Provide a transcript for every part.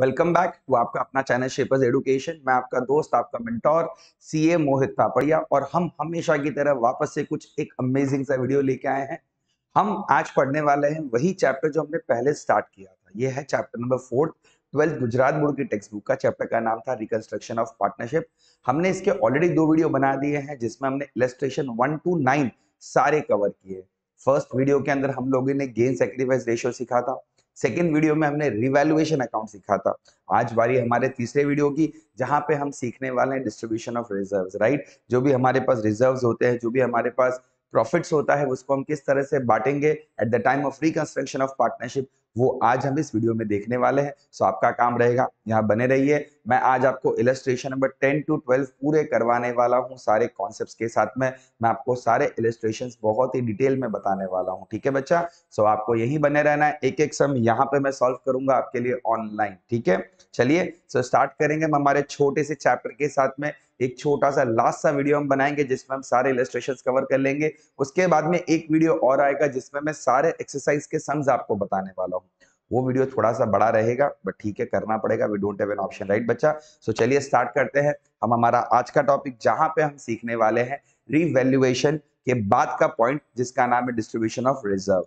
Welcome back वो आपका अपना चैनल शेपर्स एडुकेशन मैं आपका दोस्त आपका मेंटोर सीए मोहित तापड़िया और हम हमेशा की तरह वापस से कुछ एक अमेजिंग सा वीडियो लेके आए हैं हम आज पढ़ने वाले हैं वही चैप्टर जो हमने पहले स्टार्ट किया था ये है chapter number fourth twelfth Gujarat board की टेक्स्ट बुक का चैप्टर का नाम था रिकंस्ट्रक्शन ऑफ पार्टनरशिप हमने इसके ऑलरेडी दो वीडियो बना दिए हैं जिसमें हमने इलेस्ट्रेशन वन टू नाइन सारे कवर किए फर्स्ट वीडियो के अंदर हम लोगों ने गेन सेक्रीफाइस रेशियो सीखा था सेकेंड वीडियो में हमने रिवेल्युएशन अकाउंट सीखा था आज बारी हमारे तीसरे वीडियो की जहां पे हम सीखने वाले हैं डिस्ट्रीब्यूशन ऑफ रिजर्व राइट जो भी हमारे पास रिजर्व होते हैं जो भी हमारे पास प्रॉफिट्स होता है उसको हम किस तरह से बांटेंगे at the time of reconstruction of partnership वो आज हम इस वीडियो में देखने वाले हैं सो आपका काम रहेगा यहाँ बने रहिए मैं आज आपको illustration number ten two twelve पूरे करवाने वाला हूँ सारे कॉन्सेप्ट के साथ में मैं आपको सारे इलेस्ट्रेशन बहुत ही डिटेल में बताने वाला हूँ ठीक है बच्चा सो आपको यही बने रहना है एक एक सम यहाँ पे मैं सॉल्व करूंगा आपके लिए ऑनलाइन ठीक है चलिए सो स्टार्ट करेंगे हम हमारे छोटे से चैप्टर के साथ में एक छोटा सा लास्ट सा वीडियो हम बनाएंगे जिसमें हम सारे इलेस्ट्रेशन कवर कर लेंगे उसके बाद में एक वीडियो और आएगा जिसमें मैं सारे एक्सरसाइज के सम्स आपको बताने वाला हूँ वो वीडियो थोड़ा सा बड़ा रहेगा बट ठीक है करना पड़ेगा we don't have an option right बच्चा सो चलिए स्टार्ट करते हैं हम हमारा आज का टॉपिक जहां पे हम सीखने वाले हैं रिवेल्युएशन के बाद का पॉइंट जिसका नाम है distribution of reserve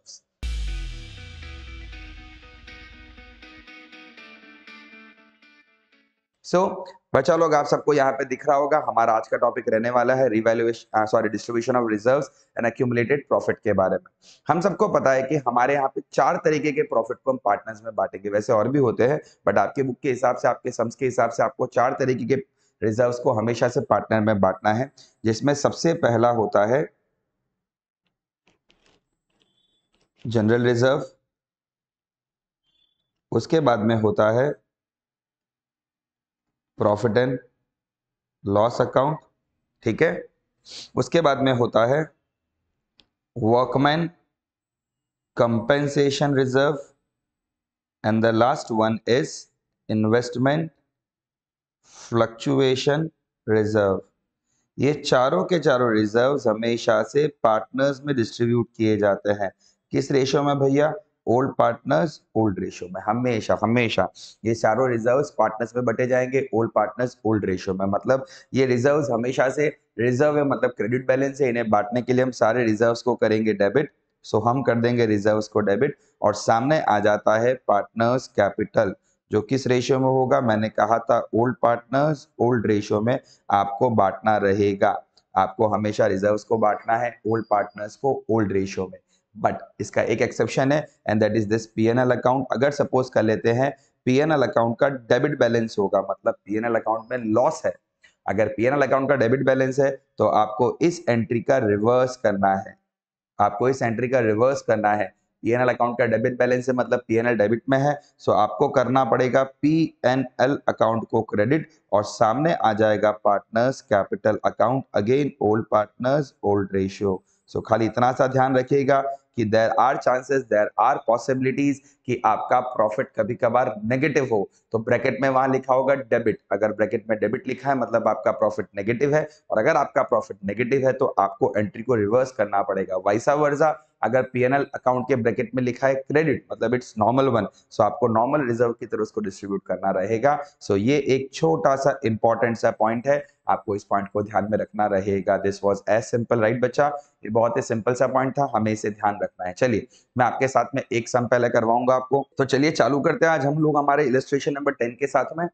so so, बच्चा लोग आप सबको यहाँ पे दिख रहा होगा हमारा आज का टॉपिक रहने वाला है revaluation sorry distribution of reserves and accumulated profit के बारे में हम सबको पता है कि हमारे यहाँ पे चार तरीके के प्रॉफिट को हम पार्टनर्स में बांटेंगे वैसे और भी होते हैं बट आपके बुक के हिसाब से आपके सम्स के हिसाब से आपको चार तरीके के रिजर्व को हमेशा से पार्टनर में बांटना है जिसमें सबसे पहला होता है जनरल रिजर्व उसके बाद में होता है प्रॉफिट एंड लॉस अकाउंट ठीक है उसके बाद में होता है workman compensation reserve and the last one is investment fluctuation reserve ये चारों के चारों रिजर्व हमेशा से पार्टनर्स में डिस्ट्रीब्यूट किए जाते हैं किस रेशियो में भैया ओल्ड पार्टनर्स ओल्ड रेशियो में हमेशा हमेशा ये चारों रिजर्व्स पार्टनर्स में बटे जाएंगे ओल्ड पार्टनर्स ओल्ड रेशियो में मतलब ये रिजर्व्स हमेशा से रिजर्व है मतलब क्रेडिट बैलेंस है इन्हें बांटने के लिए हम सारे रिजर्व्स को करेंगे डेबिट सो हम कर देंगे रिजर्व्स को डेबिट और सामने आ जाता है पार्टनर्स कैपिटल जो किस रेशियो में होगा मैंने कहा था ओल्ड पार्टनर्स ओल्ड रेशियो में आपको बांटना रहेगा आपको हमेशा रिजर्व्स को बांटना है ओल्ड पार्टनर्स को ओल्ड रेशियो में बट इसका एक एक्सेप्शन है and that is this P account अगर सपोज कर लेते हैं पी अकाउंट का डेबिट बैलेंस होगा मतलब पी अकाउंट में लॉस है अगर पी अकाउंट का डेबिट बैलेंस है तो आपको इस एंट्री का रिवर्स करना है आपको इस एंट्री का रिवर्स करना है पीएनएल अकाउंट का डेबिट बैलेंस है मतलब पीएनएल डेबिट में है सो आपको करना पड़ेगा पीएनएल अकाउंट को क्रेडिट और सामने आ जाएगा partners capital account again old partners old ratio so so, खाली इतना सा ध्यान रखिएगा कि there are chances there are possibilities कि आपका प्रॉफिट कभी कभार नेगेटिव हो तो ब्रैकेट में वहां लिखा होगा डेबिट अगर ब्रैकेट में डेबिट लिखा है मतलब आपका प्रॉफिट नेगेटिव है और अगर आपका प्रॉफिट नेगेटिव है तो आपको एंट्री को रिवर्स करना पड़ेगा वैसा वर्जा अगर पीएनएल अकाउंट के ब्रैकेट में लिखा है क्रेडिट मतलब इट्स नॉर्मल वन सो आपको नॉर्मल रिजर्व की तरह उसको डिस्ट्रीब्यूट करना रहेगा सो so, ये एक छोटा सा इंपॉर्टेंट सा पॉइंट है आपको इस पॉइंट को ध्यान में रखना रहेगा this was as simple right बच्चा ये बहुत ही सिंपल सा पॉइंट था हमें इसे ध्यान रखना है चलिए मैं आपके साथ में एक सम पहले करवाऊंगा आपको तो चलिए चालू करते हैं आज हम लोग हमारे इलेस्ट्रेशन नंबर टेन के साथ में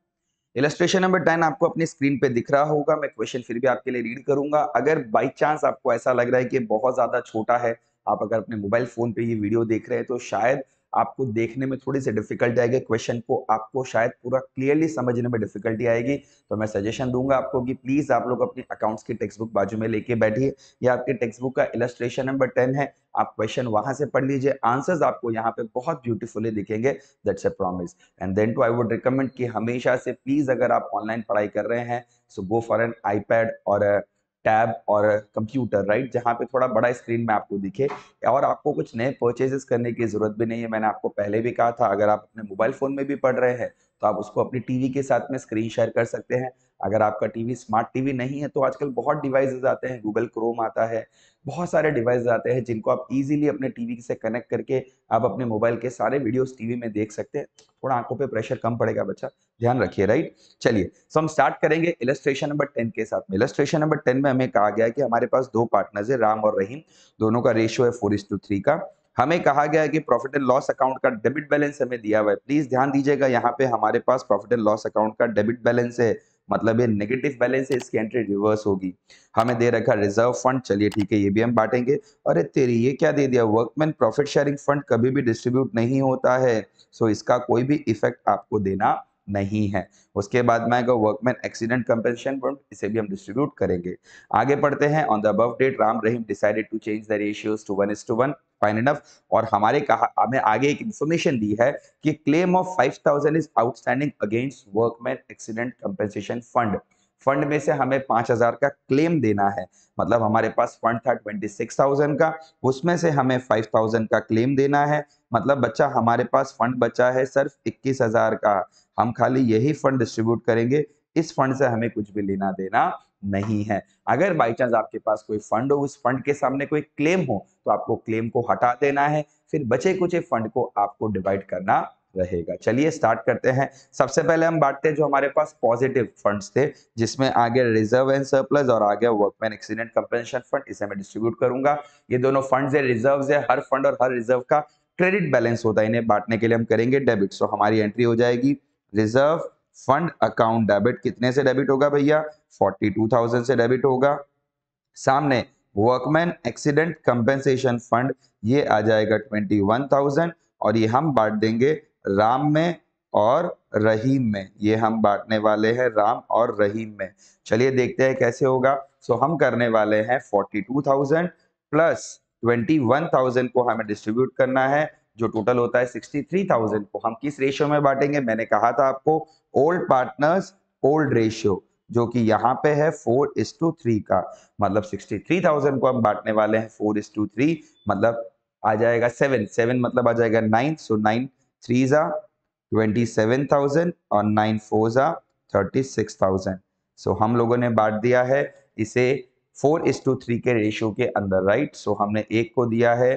इलेस्ट्रेशन नंबर टेन आपको अपनी स्क्रीन पे दिख रहा होगा मैं क्वेश्चन फिर भी आपके लिए रीड करूंगा अगर बाई चांस आपको ऐसा लग रहा है कि बहुत ज्यादा छोटा है आप अगर अपने मोबाइल फोन पे ये वीडियो देख रहे हैं तो शायद आपको देखने में थोड़ी सी डिफिकल्टी आएगी क्वेश्चन को आपको शायद पूरा क्लियरली समझने में डिफिकल्टी आएगी तो मैं सजेशन दूंगा आपको कि प्लीज़ आप लोग अपने अकाउंट्स की टेक्स्ट बुक बाजू में लेके बैठिए या आपके टेक्स्ट बुक का इलस्ट्रेशन नंबर टेन है आप क्वेश्चन वहां से पढ़ लीजिए आंसर्स आपको यहाँ पे बहुत ब्यूटीफुली दिखेंगे that's a promise and then too I would recommend कि हमेशा से प्लीज़ अगर आप ऑनलाइन पढ़ाई कर रहे हैं so go for an iPad और टैब और कंप्यूटर राइट जहाँ पे थोड़ा बड़ा स्क्रीन में आपको दिखे और आपको कुछ नए परचेजेस करने की ज़रूरत भी नहीं है मैंने आपको पहले भी कहा था अगर आप अपने मोबाइल फ़ोन में भी पढ़ रहे हैं तो आप उसको अपनी टीवी के साथ में स्क्रीन शेयर कर सकते हैं अगर आपका टीवी स्मार्ट टीवी नहीं है तो आजकल बहुत डिवाइस आते हैं गूगल क्रोम आता है बहुत सारे डिवाइस आते हैं जिनको आप इजीली अपने टीवी से कनेक्ट करके आप अपने मोबाइल के सारे वीडियोस टीवी में देख सकते हैं थोड़ा आंखों पे प्रेशर कम पड़ेगा बच्चा ध्यान रखिए राइट चलिए सो हम स्टार्ट करेंगे इलस्ट्रेशन नंबर टेन के साथ में इलस्ट्रेशन नंबर टेन में हमें कहा गया कि हमारे पास दो पार्टनर्स है राम और रहीम दोनों का रेशियो है फोर का हमें कहा गया है कि प्रॉफिट एंड लॉस अकाउंट का डेबिट बैलेंस हमें दिया हुआ है प्लीज ध्यान दीजिएगा यहाँ पे हमारे पास प्रॉफिट एंड लॉस अकाउंट का डेबिट बैलेंस है मतलब ये नेगेटिव बैलेंस है इसकी एंट्री रिवर्स होगी हमें दे रखा रिजर्व फंड चलिए ठीक है ये भी हम बांटेंगे अरे तेरी ये क्या दे दिया वर्कमैन प्रॉफिट शेयरिंग फंड कभी भी डिस्ट्रीब्यूट नहीं होता है सो इसका कोई भी इफेक्ट आपको देना नहीं है उसके बाद में आएगा वर्कमैन एक्सीडेंट कंपेंसेशन फंड इसे भी हम डिस्ट्रीब्यूट करेंगे आगे पढ़ते हैं on the above date Ram Rahim decided to change the ratios to one is to one fine enough और हमारे कहा हमें आगे एक इन्फॉर्मेशन दी है कि claim of five thousand is outstanding against workman accident compensation fund fund में से हमें पांच हजार का क्लेम देना है मतलब हमारे पास फंड था ट्वेंटी सिक्स थाउजेंड का उसमें से हमें फाइव थाउजेंड का क्लेम देना है मतलब बच्चा हमारे पास फंड बचा है सिर्फ इक्कीस हजार का हम खाली यही फंड डिस्ट्रीब्यूट करेंगे इस फंड से हमें कुछ भी लेना देना नहीं है अगर बाई चांस आपके पास कोई फंड हो उस फंड के सामने कोई क्लेम हो तो आपको क्लेम को हटा देना है फिर बचे कुचे फंड को आपको डिवाइड करना रहेगा चलिए स्टार्ट करते हैं सबसे पहले हम बांटते हैं जो हमारे पास पॉजिटिव फंड्स थे जिसमें आगे रिजर्व एंड सरप्लस और आगे वर्कमैन एक्सीडेंट कंपेंशन फंड इसे मैं डिस्ट्रीब्यूट करूंगा ये दोनों फंड्स है रिजर्व्स है हर फंड और हर रिजर्व का क्रेडिट बैलेंस होता है इन्हें बांटने के लिए हम करेंगे डेबिट सो हमारी एंट्री हो जाएगी रिजर्व फंड अकाउंट डेबिट कितने से डेबिट होगा भैया 42,000 से डेबिट होगा सामने वर्कमैन एक्सीडेंट कंपेंसेशन फंड ये आ जाएगा 21,000 और ये हम बांट देंगे राम में और रहीम में ये हम बांटने वाले हैं राम और रहीम में चलिए देखते हैं कैसे होगा सो हम करने वाले हैं 42,000 प्लस 21,000 को हमें डिस्ट्रीब्यूट करना है जो टोटल होता है सिक्सटी थ्री थाउजेंड को हम किस रेशियो में बांटेंगे मैंने कहा था आपको ओल्ड पार्टनर्स ओल्ड रेशियो जो कि यहाँ पे है फोर इस टू थ्री का मतलब सिक्सटी थ्री थाउजेंड को हम बांटने वाले हैं फोर इस टू थ्री मतलब आ जाएगा सेवन सेवन मतलब आ जाएगा नाइन सो नाइन थ्री जा ट्वेंटी सेवन थाउजेंड और नाइन फोर जा थर्टी सिक्स थाउजेंड सो हम लोगों ने बांट दिया है इसे फोर इस टू थ्री के रेशियो के अंदर राइट right? सो so हमने एक को दिया है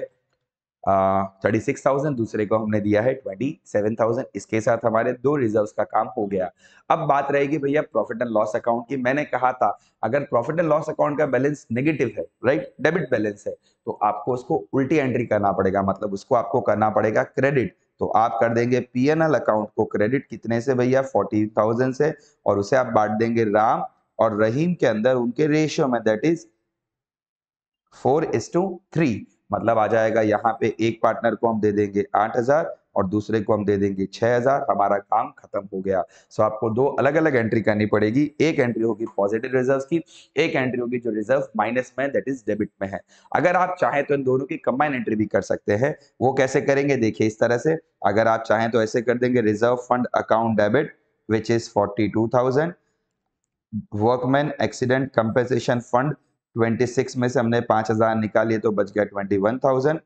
थर्टी सिक्स थाउजेंड दूसरे को हमने दिया है ट्वेंटी सेवन थाउजेंड इसके साथ हमारे दो रिजर्व का काम हो गया अब बात रहेगी भैया प्रॉफिट एंड लॉस अकाउंट की मैंने कहा था अगर प्रॉफिट एंड लॉस अकाउंट का बैलेंस नेगेटिव है राइट डेबिट बैलेंस है तो आपको उसको उल्टी एंट्री करना पड़ेगा मतलब उसको आपको करना पड़ेगा क्रेडिट तो आप कर देंगे पी एन एल अकाउंट को क्रेडिट कितने से भैया फोर्टी थाउजेंड से और उसे आप बांट देंगे राम और रहीम के अंदर उनके रेशियो में that is four is to three मतलब आ जाएगा यहाँ पे एक पार्टनर को हम दे देंगे आठ हजार और दूसरे को हम दे देंगे छह हजार हमारा काम खत्म हो गया सो आपको दो अलग अलग एंट्री करनी पड़ेगी एक एंट्री होगी पॉजिटिव रिजर्व की एक एंट्री होगी जो रिजर्व माइनस में दैट इज डेबिट में है अगर आप चाहें तो इन दोनों की कंबाइन एंट्री भी कर सकते हैं वो कैसे करेंगे देखिए इस तरह से अगर आप चाहें तो ऐसे कर देंगे reserve fund account debit which is forty two thousand workman accident compensation fund 26 में से हमने 5000 निकाली तो बच गया 21,000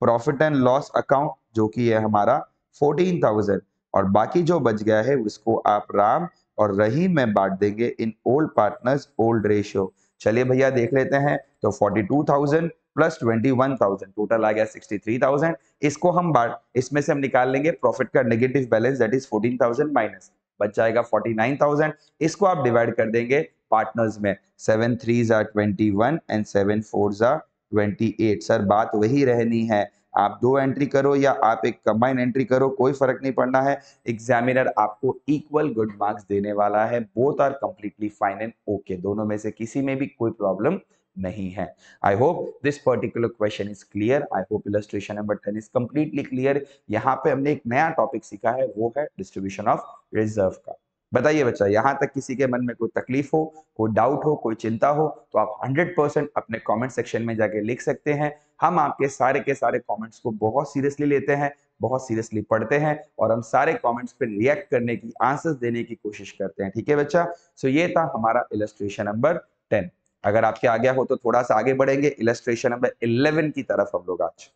प्रॉफिट एंड लॉस अकाउंट जो कि है हमारा 14,000 और बाकी जो बच गया है उसको आप राम और रहीम में बांट देंगे इन ओल्ड पार्टनर्स ओल्ड रेशियो चलिए भैया देख लेते हैं तो 42,000 प्लस 21,000 टोटल आ गया 63,000 इसको हम बांट इसमें से हम निकाल लेंगे प्रॉफिट का negative balance that is 14,000 minus बच जाएगा 49,000 इसको आप डिवाइड कर देंगे पार्टनर्स में seven threes are twenty one and seven fours are twenty eight sir बात वही रहनी है आप दो एंट्री करो या आप एक कंबाइन एंट्री करो कोई फर्क नहीं पड़ना है एग्जामिनर आपको इक्वल गुड मार्क्स देने वाला है both are completely fine and okay दोनों में से किसी में भी कोई प्रॉब्लम नहीं है I hope this particular question is clear I hope illustration number ten is completely clear यहाँ पे हमने एक नया टॉपिक सीखा है वो है डिस्ट्रीब्यूशन ऑफ रिजर्व का बताइए बच्चा यहाँ तक किसी के मन में कोई तकलीफ हो कोई डाउट हो कोई चिंता हो तो आप 100 परसेंट अपने कमेंट सेक्शन में जाके लिख सकते हैं हम आपके सारे के सारे कमेंट्स को बहुत सीरियसली लेते हैं बहुत सीरियसली पढ़ते हैं और हम सारे कमेंट्स पे रिएक्ट करने की आंसर्स देने की कोशिश करते हैं ठीक है बच्चा सो ये था हमारा इलेस्ट्रेशन नंबर टेन अगर आपके आ गया हो तो थोड़ा सा आगे बढ़ेंगे इलेस्ट्रेशन नंबर इलेवन की तरफ हम लोग आज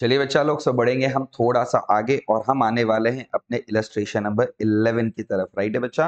चलिए बच्चा लोग सब बढ़ेंगे हम थोड़ा सा आगे और हम आने वाले हैं अपने इलेस्ट्रेशन नंबर इलेवन की तरफ राइट है बच्चा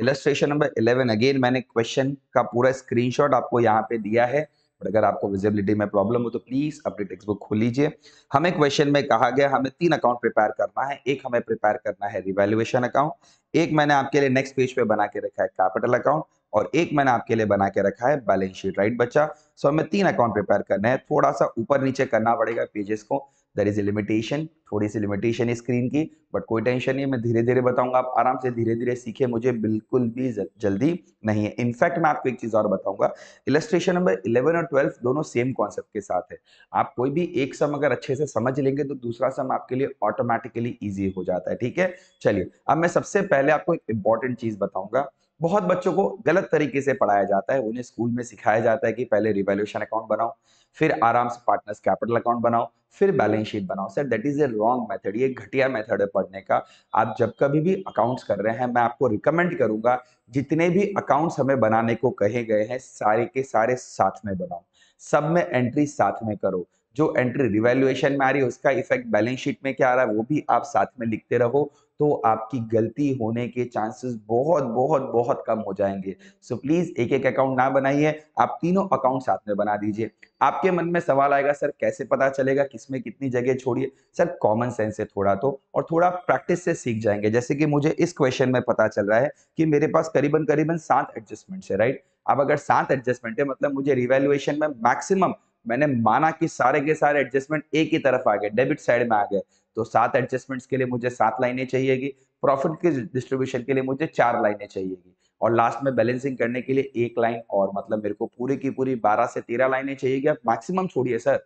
इलेस्ट्रेशन नंबर इलेवन अगेन मैंने क्वेश्चन का पूरा स्क्रीनशॉट आपको यहाँ पे दिया है और अगर आपको विजिबिलिटी में प्रॉब्लम हो तो प्लीज अपनी टेक्स बुक खोल लीजिए हमें क्वेश्चन में कहा गया हमें तीन अकाउंट प्रिपेयर करना है एक हमें प्रिपेयर करना है रिवेल्युएशन अकाउंट एक मैंने आपके लिए नेक्स्ट पेज पे बना के रखा है कैपिटल अकाउंट और एक मैंने आपके लिए बना के रखा है बैलेंस शीट राइट बच्चा सो हमें तीन अकाउंट प्रिपेयर करना है थोड़ा सा ऊपर नीचे करना पड़ेगा पेजेस को दर इज ए लिमिटेशन थोड़ी सी लिमिटेशन है स्क्रीन की बट कोई टेंशन नहीं मैं धीरे धीरे बताऊंगा आप आराम से धीरे धीरे सीखे मुझे बिल्कुल भी जल्दी नहीं है इनफैक्ट मैं आपको एक चीज़ और बताऊंगा इलेस्ट्रेशन नंबर इलेवन और ट्वेल्व दोनों सेम कॉन्सेप्ट के साथ है आप कोई भी एक सम अगर अच्छे से समझ लेंगे तो दूसरा सम आपके लिए ऑटोमेटिकली ईजी हो जाता है ठीक है चलिए अब मैं सबसे पहले आपको एक इंपॉर्टेंट चीज़ बताऊंगा बहुत बच्चों को गलत तरीके से पढ़ाया जाता है उन्हें स्कूल में सिखाया जाता है कि पहले रिवेल्यूशन अकाउंट बनाओ फिर आराम से पार्टनर्स कैपिटल अकाउंट बनाओ फिर बैलेंस शीट बनाओ sir that is a wrong method ये घटिया मेथड है पढ़ने का आप जब कभी भी अकाउंट्स कर रहे हैं मैं आपको रिकमेंड करूंगा जितने भी अकाउंट्स हमें बनाने को कहे गए हैं सारे के सारे साथ में बनाओ सब में एंट्री साथ में करो जो एंट्री रिवेल्युएशन में आ रही है उसका इफेक्ट बैलेंस शीट में क्या आ रहा है वो भी आप साथ में लिखते रहो तो आपकी गलती होने के चांसेस बहुत बहुत बहुत कम हो जाएंगे सो so, प्लीज एक एक अकाउंट ना बनाइए आप तीनों अकाउंट साथ में बना दीजिए आपके मन में सवाल आएगा सर कैसे पता चलेगा किसमें कितनी जगह छोड़िए सर कॉमन सेंस से थोड़ा तो और थोड़ा प्रैक्टिस से सीख जाएंगे जैसे कि मुझे इस क्वेश्चन में पता चल रहा है कि मेरे पास करीबन करीबन सात एडजस्टमेंट है राइट अब अगर सात एडजस्टमेंट है मतलब मुझे रिवेल्युएशन में मैक्सिमम मैंने माना कि सारे के सारे एडजस्टमेंट एक ही तरफ आ गए डेबिट साइड में आ गए तो सात एडजस्टमेंट्स के लिए मुझे सात लाइनें चाहिएगी प्रॉफिट के डिस्ट्रीब्यूशन के लिए मुझे चार लाइनें चाहिएगी और लास्ट में बैलेंसिंग करने के लिए एक लाइन और मतलब मेरे को पूरी की पूरी बारह से तेरह लाइनें चाहिएगी आप मैक्सिमम छोड़िए सर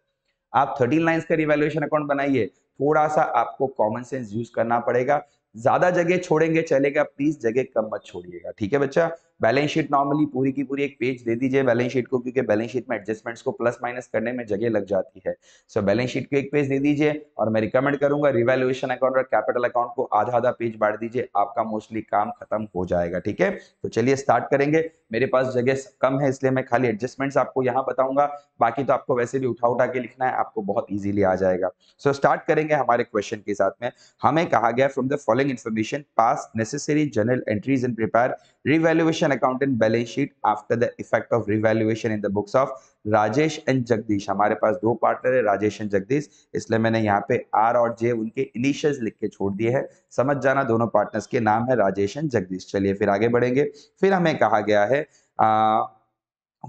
आप थर्टीन लाइन का रिवेल्यूशन अकाउंट बनाइए थोड़ा सा आपको कॉमन सेंस यूज करना पड़ेगा ज्यादा जगह छोड़ेंगे चलेगा प्लीज जगह कम मत छोड़िएगा ठीक है बच्चा बैलेंस शीट नॉर्मली पूरी की पूरी एक पेज दे दीजिए बैलेंस शीट को क्योंकि बैलेंस शीट में एडजस्टमेंट्स को प्लस माइनस करने में जगह लग जाती है सो बैलेंस शीट को एक पेज दे दीजिए और मैं रिकमेंड करूंगा रिवेल्यूएशन अकाउंट और कैपिटल अकाउंट को आधा आधा पेज बांट दीजिए आपका मोस्टली काम खत्म हो जाएगा ठीक है तो चलिए स्टार्ट करेंगे मेरे पास जगह कम है इसलिए मैं खाली एडजस्टमेंट्स आपको यहाँ बताऊंगा बाकी तो आपको वैसे भी उठा उठा के लिखना है आपको बहुत ईजिली आ जाएगा सो so, स्टार्ट करेंगे हमारे क्वेश्चन के साथ में हमें कहा गया from the following information pass necessary journal entries in prepare revaluation an account in balance sheet after the effect of revaluation in the books of Rajesh and Jagdish हमारे पास दो पार्टनर है राजेश एंड जगदीश इसलिए मैंने यहाँ पे आर और जे उनके इनिशियल्स लिख के छोड़ दिए हैं समझ जाना दोनों पार्टनर्स के नाम है राजेश एंड जगदीश चलिए फिर आगे बढ़ेंगे फिर हमें कहा गया है आ,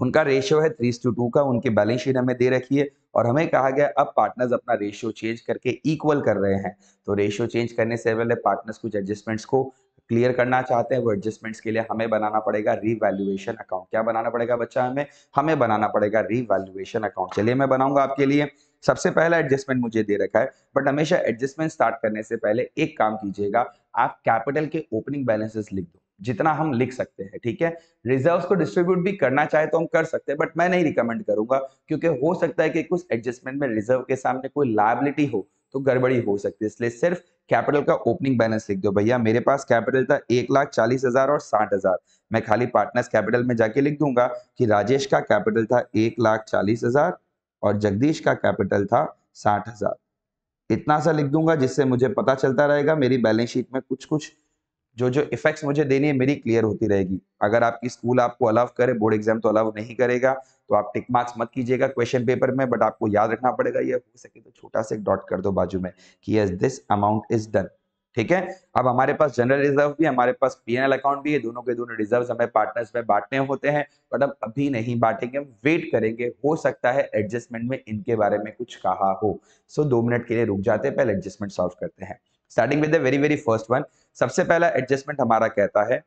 उनका रेशियो है थ्री टू टू का उनकी बैलेंस शीट हमें दे रखी है और हमें कहा गया अब पार्टनर्स अपना रेशियो चेंज करके इक्वल कर रहे हैं तो रेशियो चेंज करने से पहले पार्टनर्स कुछ एडजस्टमेंट्स को क्लियर करना चाहते हैं वो एडजस्टमेंट्स के लिए हमें बनाना पड़ेगा रीवैल्यूएशन अकाउंट क्या बनाना पड़ेगा बच्चा हमें हमें बनाना पड़ेगा रीवैल्यूएशन अकाउंट चलिए मैं बनाऊंगा आपके लिए सबसे पहला एडजस्टमेंट मुझे दे रखा है बट हमेशा एडजस्टमेंट स्टार्ट करने से पहले एक काम कीजिएगा आप कैपिटल के ओपनिंग बैलेंसेस लिख दो जितना हम लिख सकते हैं ठीक है रिजर्व्स को डिस्ट्रीब्यूट भी करना चाहे तो हम कर सकते हैं बट मैं नहीं रिकमेंड करूंगा क्योंकि हो सकता है कि कुछ एडजस्टमेंट में रिजर्व के सामने कोई लाइबिलिटी हो तो गड़बड़ी हो सकती है इसलिए सिर्फ कैपिटल का ओपनिंग बैलेंस लिख दो भैया मेरे पास कैपिटल था एक लाख चालीस हजार और साठ हजार मैं खाली पार्टनर्स कैपिटल में जाके लिख दूंगा कि राजेश का कैपिटल था एक लाख चालीस हजार और जगदीश का कैपिटल था साठ हजार इतना सा लिख दूंगा जिससे मुझे पता चलता रहेगा मेरी बैलेंस शीट में कुछ कुछ जो जो इफेक्ट्स मुझे देनी है मेरी क्लियर होती रहेगी अगर आपकी स्कूल आपको अलाव करे बोर्ड एग्जाम तो अलाव नहीं करेगा तो आप टिक मार्क्स मत कीजिएगा क्वेश्चन पेपर में बट आपको याद रखना पड़ेगा ये हो सके तो छोटा सा डॉट कर दो बाजू में कि yes this amount is done ठीक है अब हमारे पास जनरल रिजर्व भी हमारे पास पीएनएल अकाउंट भी है दोनों के दोनों रिजर्व हमें पार्टनर्स में बांटने होते हैं बट हम अभी नहीं बांटेंगे हम वेट करेंगे हो सकता है एडजस्टमेंट में इनके बारे में कुछ कहा हो सो so, दो मिनट के लिए रुक जाते हैं पहले एडजस्टमेंट सॉल्व करते हैं starting with the very very first one सबसे पहला एडजस्टमेंट हमारा कहता है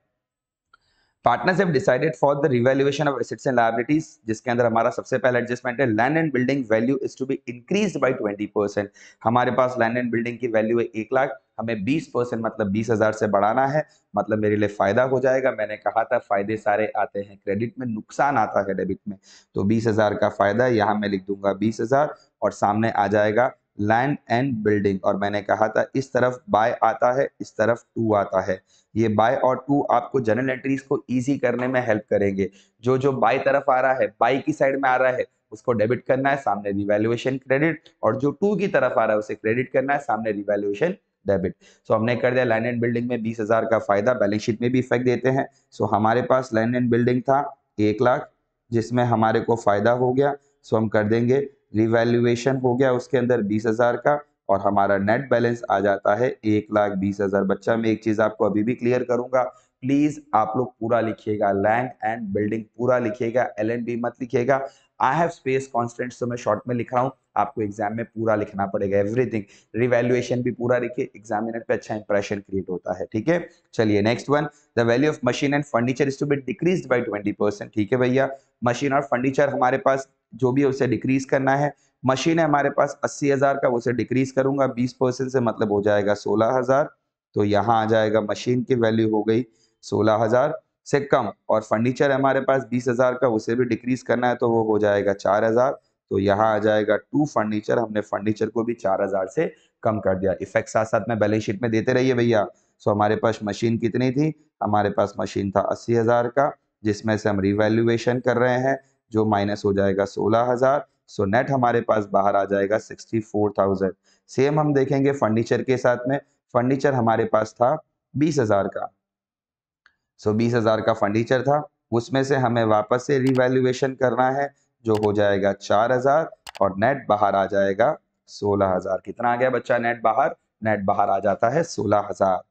partners have decided for the revaluation of assets and liabilities जिसके अंदर हमारा सबसे पहला एडजस्टमेंट है land and building value is to be increase by 20% हमारे पास लैंड एंड बिल्डिंग की वैल्यू है 1 लाख हमें 20 परसेंट मतलब 20,000 से बढ़ाना है मतलब मेरे लिए फायदा हो जाएगा मैंने कहा था फायदे सारे आते हैं क्रेडिट में नुकसान आता है डेबिट में तो 20,000 का फायदा यहां मैं लिख दूंगा 20,000 और सामने आ जाएगा लैंड एंड बिल्डिंग और मैंने कहा था इस तरफ बाय आता है इस तरफ टू आता है ये बाय और टू आपको जनरल एंट्रीज को ईजी करने में हेल्प करेंगे जो जो बाय तरफ आ रहा है बाई की साइड में आ रहा है उसको डेबिट करना है सामने रिवेल्युएशन क्रेडिट और जो टू की तरफ आ रहा है उसे क्रेडिट करना है सामने रिवेल्युएशन डेबिट सो so, हमने कर दिया लैंड एंड बिल्डिंग में बीस हज़ार का फायदा बैलेंस शीट में भी इफेक्ट देते हैं सो so, हमारे पास लैंड एंड बिल्डिंग था एक लाख जिसमें हमारे को फायदा हो गया सो so, हम कर देंगे रिवेल्यूएशन हो गया उसके अंदर बीस हजार का और हमारा नेट बैलेंस आ जाता है एक लाख बीस हजार बच्चा मैं एक चीज आपको अभी भी क्लियर करूंगा प्लीज आप लोग पूरा लिखिएगा लैंड एंड बिल्डिंग पूरा लिखिएगा एल एंड बी मत लिखिएगा आई हैव स्पेस कॉन्स्टेंट तो मैं शॉर्ट में लिख रहा हूँ आपको एग्जाम में पूरा लिखना पड़ेगा एवरीथिंग रिवैल्युएशन भी पूरा लिखे एग्जामिनर पे अच्छा इंप्रेशन क्रिएट होता है ठीक है चलिए next one the value of machine and furniture is to be decrease by twenty percent ठीक है भैया मशीन और फर्नीचर हमारे पास जो भी है उसे डिक्रीज करना है मशीन है हमारे पास अस्सी हज़ार का उसे डिक्रीज करूंगा बीस परसेंट से मतलब हो जाएगा सोलह हज़ार तो यहाँ आ जाएगा मशीन की वैल्यू हो गई सोलह हज़ार से कम और फर्नीचर हमारे पास बीस हज़ार का उसे भी डिक्रीज करना है तो वो हो जाएगा चार हज़ार तो यहाँ आ जाएगा टू फर्नीचर हमने फर्नीचर को भी चार हज़ार से कम कर दिया इफेक्ट साथ साथ में बैलेंस शीट में देते रहिए भैया सो हमारे पास मशीन कितनी थी हमारे पास मशीन था अस्सी हज़ार का जिसमें से हम रिवेल्युएशन कर रहे हैं जो माइनस हो जाएगा सोलह हज़ार सो नेट हमारे पास बाहर आ जाएगा सिक्सटी फोर थाउजेंड सेम हम देखेंगे फर्नीचर के साथ में फर्नीचर हमारे पास था बीस हज़ार का सो बीस हज़ार का फर्नीचर था उसमें से हमें वापस से रिवैल्यूएशन करना है जो हो जाएगा चार हज़ार और नेट बाहर आ जाएगा सोलह हज़ार कितना आ गया बच्चा नेट बाहर नेट बाहर आ जाता है सोलह हज़ार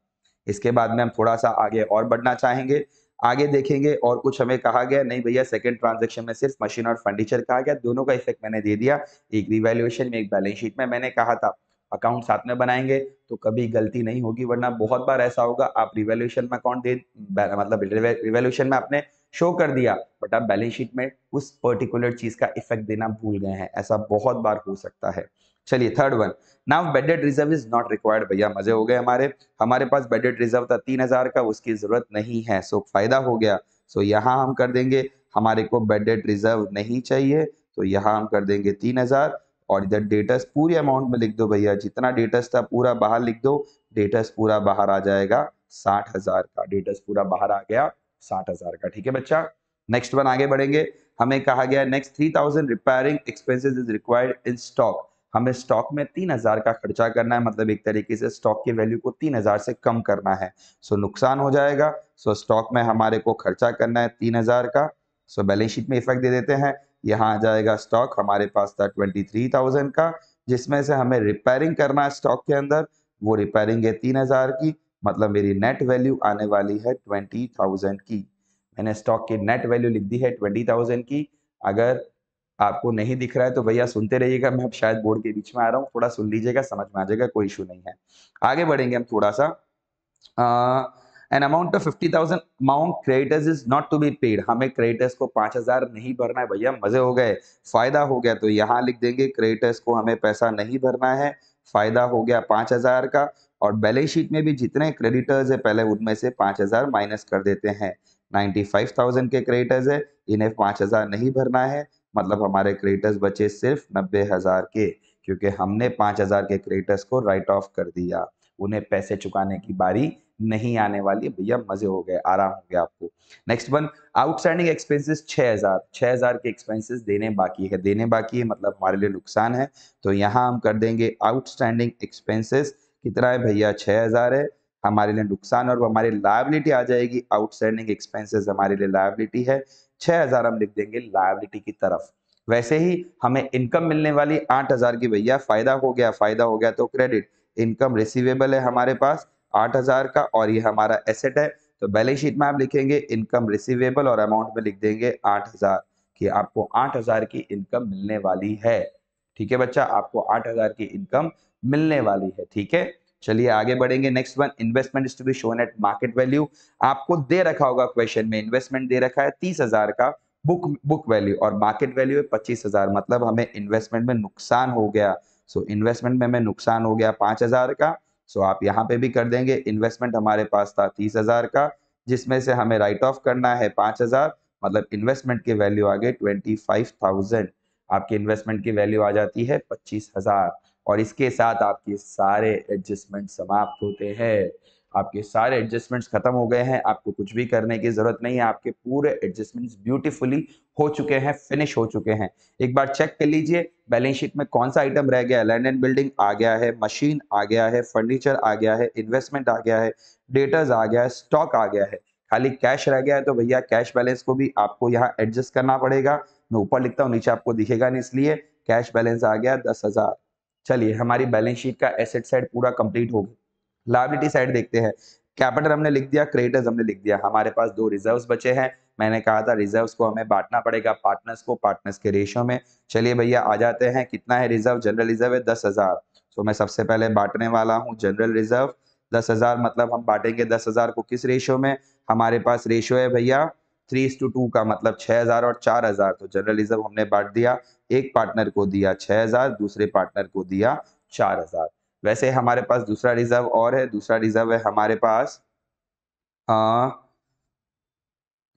इसके बाद में हम थोड़ा सा आगे और बढ़ना चाहेंगे आगे देखेंगे और कुछ हमें कहा गया नहीं भैया सेकंड ट्रांजैक्शन में सिर्फ मशीन और फर्नीचर कहा गया दोनों का इफेक्ट मैंने दे दिया एक रिवैल्यूएशन में एक बैलेंस शीट में मैंने कहा था अकाउंट साथ में बनाएंगे तो कभी गलती नहीं होगी वरना बहुत बार ऐसा होगा आप रिवेल्यूशन में अकाउंट दे मतलब रिवेल्यूशन में आपने शो कर दिया बट आप बैलेंस शीट में उस पर्टिकुलर चीज का इफेक्ट देना भूल गए हैं ऐसा बहुत बार हो सकता है चलिए third one now bad debt reserve is not required भैया मजे हो गए हमारे हमारे पास बेडेड रिजर्व था तीन हजार का उसकी जरूरत नहीं है सो फायदा हो गया सो यहाँ हम कर देंगे हमारे को बेडेड रिजर्व नहीं चाहिए तो यहाँ हम कर देंगे तीन हजार और इधर डेटस पूरे अमाउंट में लिख दो भैया जितना डेटस था पूरा बाहर लिख दो डेटस पूरा बाहर आ जाएगा साठ हजार का डेटस पूरा बाहर आ गया साठ हजार का ठीक है बच्चा नेक्स्ट वन आगे बढ़ेंगे हमें कहा गया next three thousand repairing expenses is required in stock हमें स्टॉक में तीन हजार का खर्चा करना है मतलब एक तरीके से स्टॉक की वैल्यू को तीन हजार से कम करना है सो so, नुकसान हो जाएगा सो so, स्टॉक में हमारे को खर्चा करना है तीन हजार का सो बैलेंस शीट में इफेक्ट दे देते हैं यहाँ आ जाएगा स्टॉक हमारे पास था ट्वेंटी थ्री थाउजेंड का जिसमें से हमें रिपेयरिंग करना है स्टॉक के अंदर वो रिपेयरिंग है तीन हजार की मतलब मेरी नेट वैल्यू आने वाली है ट्वेंटी थाउजेंड की मैंने स्टॉक की नेट वैल्यू लिख दी है ट्वेंटी थाउजेंड की अगर आपको नहीं दिख रहा है तो भैया सुनते रहिएगा मैं शायद बोर्ड के बीच में आ रहा हूँ थोड़ा सुन लीजिएगा समझ में आ जाएगा कोई इशू नहीं है आगे बढ़ेंगे हम थोड़ा सा ah, an amount of fifty thousand amount creditors is not to be paid हमें क्रेडिटर्स को पांच हज़ार नहीं भरना है भैया मज़े हो गए फ़ायदा हो गया तो यहाँ लिख देंगे क्रेडिटर्स को हमें पैसा नहीं भरना है फ़ायदा हो गया पांच हज़ार का और बैलेंस शीट में भी जितने क्रेडिटर्स है पहले उनमें से पाँच हज़ार माइनस कर देते हैं नाइन्टी फाइव थाउजेंड के क्रेडिटर्स है इन्हें पांच हज़ार नहीं भरना है मतलब हमारे क्रेडिटर्स बचे सिर्फ नब्बे हज़ार के क्योंकि हमने पांच हज़ार के क्रेडिटर्स को राइट ऑफ कर दिया उन्हें पैसे चुकाने की बारी नहीं आने वाली है भैया मजे हो गए आराम हो गया आपको नेक्स्ट वन आउटस्टैंडिंग एक्सपेंसेस 6000 6000 के एक्सपेंसेस देने बाकी है देने बाकी है मतलब हमारे लिए नुकसान है तो यहाँ हम कर देंगे आउटस्टैंडिंग एक्सपेंसेस कितना है भैया हजार है हमारे लिए नुकसान और हमारी लाइबिलिटी आ जाएगी आउटस्टैंडिंग एक्सपेंसेस हमारे लिए लाइबिलिटी है हजार हम लिख देंगे लाइबिलिटी की तरफ वैसे ही हमें इनकम मिलने वाली आठ हजार की भैया फायदा हो गया फायदा हो गया तो क्रेडिट इनकम रिसीवेबल है हमारे पास आठ हजार का और ये हमारा एसेट है तो बैलेंस शीट में आप लिखेंगे इनकम रिसीवेबल और अमाउंट में लिख देंगे आठ हजार कि आपको आठ हजार की इनकम मिलने वाली है ठीक है बच्चा आपको आठ हजार की इनकम मिलने वाली है ठीक है चलिए आगे बढ़ेंगे next one investment is to be shown at market value आपको दे रखा होगा क्वेश्चन में इन्वेस्टमेंट दे रखा है तीस हजार का बुक बुक वैल्यू और मार्केट वैल्यू है पच्चीस हजार मतलब हमें इन्वेस्टमेंट में नुकसान हो गया सो so, इन्वेस्टमेंट में हमें नुकसान हो गया पांच हजार का सो आप यहाँ पे भी कर देंगे इन्वेस्टमेंट हमारे पास था तीस हजार का जिसमें से हमें राइट ऑफ करना है पाँच हजार मतलब इन्वेस्टमेंट की वैल्यू आ गई ट्वेंटी फाइव थाउजेंड आपकी इन्वेस्टमेंट की वैल्यू आ जाती है पच्चीस हजार और इसके साथ आपके सारे एडजस्टमेंट समाप्त होते हैं आपके सारे एडजस्टमेंट्स खत्म हो गए हैं आपको कुछ भी करने की जरूरत नहीं है आपके पूरे एडजस्टमेंट्स ब्यूटीफुली हो चुके हैं फिनिश हो चुके हैं एक बार चेक कर लीजिए बैलेंस शीट में कौन सा आइटम रह गया है लैंड एंड बिल्डिंग आ गया है मशीन आ गया है फर्नीचर आ गया है इन्वेस्टमेंट आ गया है डेटर्स आ गया है स्टॉक आ गया है खाली कैश रह गया है तो भैया कैश बैलेंस को भी आपको यहाँ एडजस्ट करना पड़ेगा मैं ऊपर लिखता हूँ नीचे आपको दिखेगा नहीं इसलिए कैश बैलेंस आ गया दस हजार चलिए हमारी बैलेंस शीट का एसेट साइड पूरा कंप्लीट हो गया लाइबिलिटी साइड देखते हैं कैपिटल हमने लिख दिया क्रेडिटर्स हमने लिख दिया हमारे पास दो रिजर्व्स बचे हैं मैंने कहा था रिजर्व्स को हमें बांटना पड़ेगा पार्टनर्स को पार्टनर्स के रेशियो में चलिए भैया आ जाते हैं कितना है रिजर्व जनरल रिजर्व है दस हजार सो मैं सबसे पहले बांटने वाला हूँ जनरल रिजर्व दस हजार मतलब हम बांटेंगे दस हजार को किस रेशियो में हमारे पास रेशियो है भैया थ्री टू टू का मतलब छह हज़ार और चार हज़ार तो जनरल रिजर्व हमने बांट दिया एक पार्टनर को दिया छह हज़ार दूसरे पार्टनर को दिया चार हज़ार वैसे हमारे पास दूसरा रिजर्व और है दूसरा रिजर्व है हमारे पास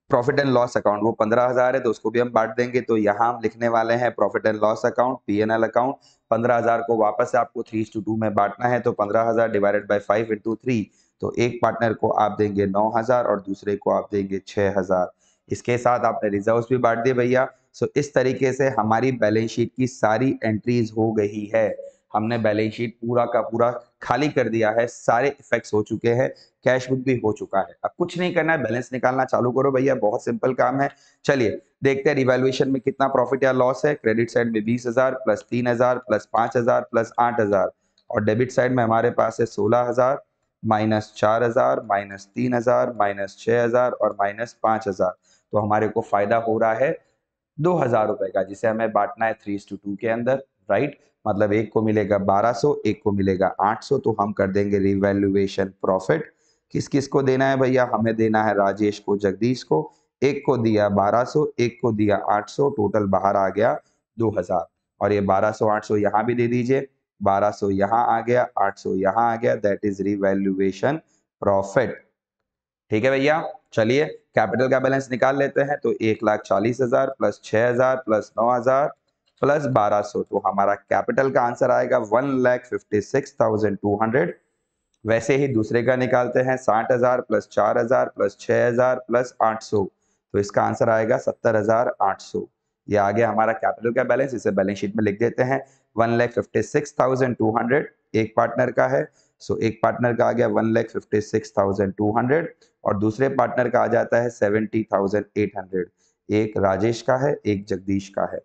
प्रॉफिट एंड लॉस अकाउंट वो पंद्रह हजार है तो उसको भी हम बांट देंगे तो यहाँ हम लिखने वाले हैं profit and loss account P N L account पंद्रह हजार को वापस आपको थ्री टू टू में बांटना है तो पंद्रह हजार divided by five into three तो एक पार्टनर को आप देंगे नौ हजार और दूसरे को आप देंगे छह हजार इसके साथ आपने रिजर्व भी बांट दिए भैया सो इस तरीके से हमारी बैलेंस शीट की सारी एंट्रीज हो गई है हमने बैलेंस शीट पूरा का पूरा खाली कर दिया है सारे इफेक्ट्स हो चुके हैं कैश बुक भी हो चुका है अब कुछ नहीं करना है बैलेंस निकालना चालू करो भैया बहुत सिंपल काम है चलिए देखते हैं रिवेल्यूशन में कितना प्रॉफिट या लॉस है क्रेडिट साइड में बीस हजार प्लस तीन हजार प्लस पांच हजार प्लस आठ हजार और डेबिट साइड में हमारे पास है सोलह हजार माइनस चार हजार माइनस तीन हजार माइनस छह हजार और माइनस पांच हजार तो हमारे को फायदा हो रहा है दो हजार रुपए का जिसे हमें बांटना है थ्री टू के अंदर राइट मतलब एक को मिलेगा 1200 एक को मिलेगा 800 तो हम कर देंगे रिवेल्युएशन प्रॉफिट किस किस को देना है भैया हमें देना है राजेश को जगदीश को एक को दिया 1200 एक को दिया 800 टोटल बाहर आ गया 2000 और ये 1200 800 यहाँ भी दे दीजिए 1200 यहाँ आ गया 800 यहाँ आ गया दैट इज रिवेल्युएशन प्रॉफिट ठीक है भैया चलिए कैपिटल का बैलेंस निकाल लेते हैं तो एक लाख चालीस हजार प्लस छह हजार प्लस नौ हजार प्लस बारह सो तो हमारा कैपिटल का आंसर आएगा one lakh fifty six thousand two hundred वैसे ही दूसरे का निकालते हैं साठ हजार प्लस चार हजार प्लस छह हजार प्लस आठ सौ तो इसका आंसर आएगा सत्तर हजार आठ सौ ये आ गया हमारा कैपिटल का बैलेंस इसे बैलेंस शीट में लिख देते हैं one lakh fifty six thousand two hundred एक पार्टनर का है सो एक पार्टनर का आ गया one lakh fifty six thousand two hundred और दूसरे पार्टनर का आ जाता है सेवेंटी थाउजेंड एट हंड्रेड एक राजेश का है एक जगदीश का है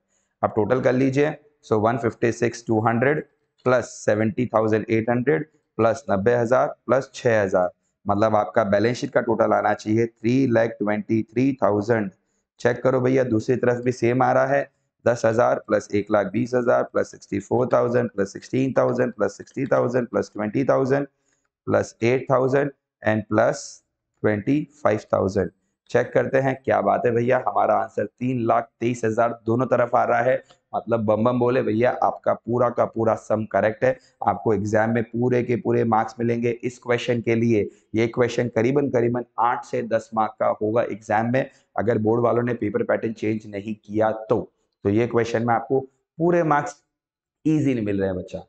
आप टोटल कर लीजिए so one fifty six two hundred plus seventy thousand eight hundred plus नब्बे हज़ार प्लस छः हज़ार मतलब आपका बैलेंस शीट का टोटल आना चाहिए three lakh twenty three thousand check करो भैया दूसरी तरफ भी सेम आ रहा है दस हज़ार प्लस एक लाख बीस हज़ार plus sixty four thousand plus sixteen thousand plus sixty thousand plus twenty thousand plus eight thousand and plus twenty five thousand check करते हैं क्या बात है भैया हमारा आंसर तीन लाख तेईस हजार दोनों तरफ आ रहा है मतलब बम बम बोले भैया आपका पूरा का पूरा सम करेक्ट है आपको एग्जाम में पूरे के पूरे मार्क्स मिलेंगे इस क्वेश्चन के लिए ये क्वेश्चन करीबन करीबन आठ से दस मार्क का होगा एग्जाम में अगर बोर्ड वालों ने पेपर पैटर्न चेंज नहीं किया तो, तो ये क्वेश्चन में आपको पूरे मार्क्स ईजिली मिल रहे हैं बच्चा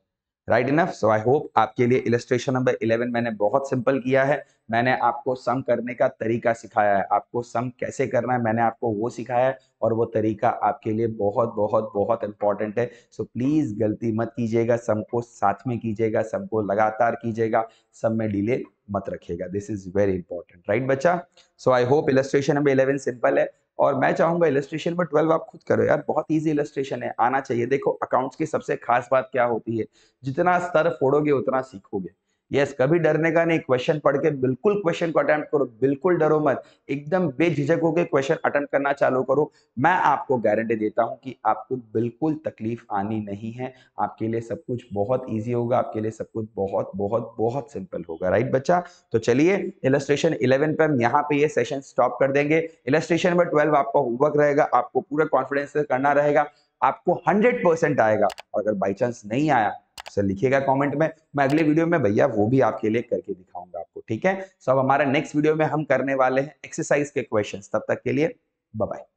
right enough so I hope आपके लिए इलस्ट्रेशन नंबर 11 मैंने बहुत सिंपल किया है मैंने आपको सम करने का तरीका सिखाया है आपको सम कैसे करना है मैंने आपको वो सिखाया है और वो तरीका आपके लिए बहुत बहुत बहुत इंपॉर्टेंट है सो so, प्लीज़ गलती मत कीजिएगा सम को साथ में कीजिएगा सम को लगातार कीजिएगा सम में डिले मत रखिएगा this is very important right बच्चा so I hope illustration number eleven simple है और मैं चाहूंगा इलस्ट्रेशन में ट्वेल्व आप खुद करो यार बहुत इजी इलस्ट्रेशन है आना चाहिए देखो अकाउंट्स की सबसे खास बात क्या होती है जितना स्तर फोड़ोगे उतना सीखोगे यस कभी डरने का नहीं क्वेश्चन पढ़ के बिल्कुल क्वेश्चन को अटेम्प्ट करो बिल्कुल डरो मत एकदम बेझिझक होकर क्वेश्चन अटेम्प्ट करना चालू करो मैं आपको गारंटी देता हूं कि आपको बिल्कुल तकलीफ आनी नहीं है आपके लिए सब कुछ बहुत ईजी होगा आपके लिए सब कुछ बहुत बहुत बहुत सिंपल होगा राइट बच्चा तो चलिए इलेस्ट्रेशन इलेवन पर हम यहाँ पे ये सेशन स्टॉप कर देंगे इलेस्ट्रेशन में ट्वेल्व आपका होमवर्क रहेगा आपको पूरा कॉन्फिडेंस से करना रहेगा आपको 100 परसेंट आएगा और अगर बाई चांस नहीं आया सर तो लिखिएगा कमेंट में मैं अगले वीडियो में भैया वो भी आपके लिए करके दिखाऊंगा आपको ठीक है सो अब हमारा नेक्स्ट वीडियो में हम करने वाले हैं एक्सरसाइज के क्वेश्चन तब तक के लिए बाय